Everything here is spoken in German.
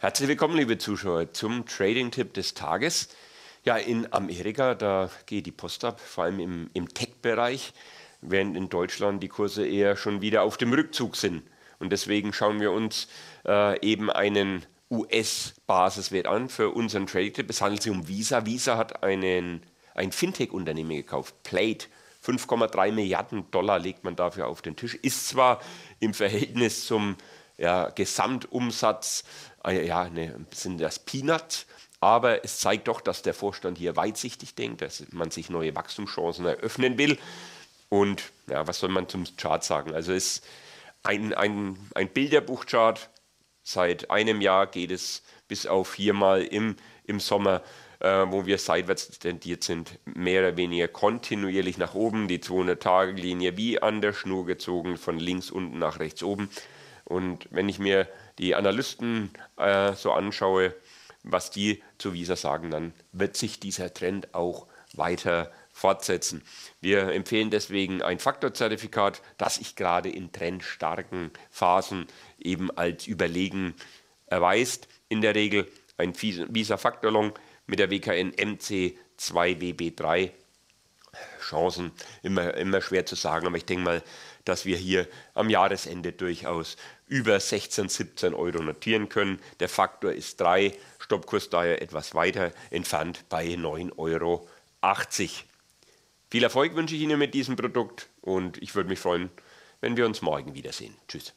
Herzlich willkommen, liebe Zuschauer, zum Trading-Tipp des Tages. Ja, in Amerika, da geht die Post ab, vor allem im, im Tech-Bereich, während in Deutschland die Kurse eher schon wieder auf dem Rückzug sind. Und deswegen schauen wir uns äh, eben einen US-Basiswert an für unseren Trading-Tipp. Es handelt sich um Visa. Visa hat einen, ein Fintech-Unternehmen gekauft, Plate. 5,3 Milliarden Dollar legt man dafür auf den Tisch. Ist zwar im Verhältnis zum ja, Gesamtumsatz, äh, ja, eine, ein bisschen das Peanut. Aber es zeigt doch, dass der Vorstand hier weitsichtig denkt, dass man sich neue Wachstumschancen eröffnen will. Und ja, was soll man zum Chart sagen? Also es ist ein, ein, ein Bilderbuchchart. Seit einem Jahr geht es bis auf viermal im, im Sommer, äh, wo wir seitwärts tendiert sind, mehr oder weniger kontinuierlich nach oben. Die 200-Tage-Linie wie an der Schnur gezogen, von links unten nach rechts oben. Und wenn ich mir die Analysten äh, so anschaue, was die zu Visa sagen, dann wird sich dieser Trend auch weiter fortsetzen. Wir empfehlen deswegen ein Faktorzertifikat, das sich gerade in trendstarken Phasen eben als überlegen erweist. In der Regel ein Visa long mit der WKN MC2WB3 Chancen immer, immer schwer zu sagen, aber ich denke mal, dass wir hier am Jahresende durchaus über 16, 17 Euro notieren können. Der Faktor ist 3, Stoppkurs daher etwas weiter entfernt bei 9,80 Euro. Viel Erfolg wünsche ich Ihnen mit diesem Produkt und ich würde mich freuen, wenn wir uns morgen wiedersehen. Tschüss.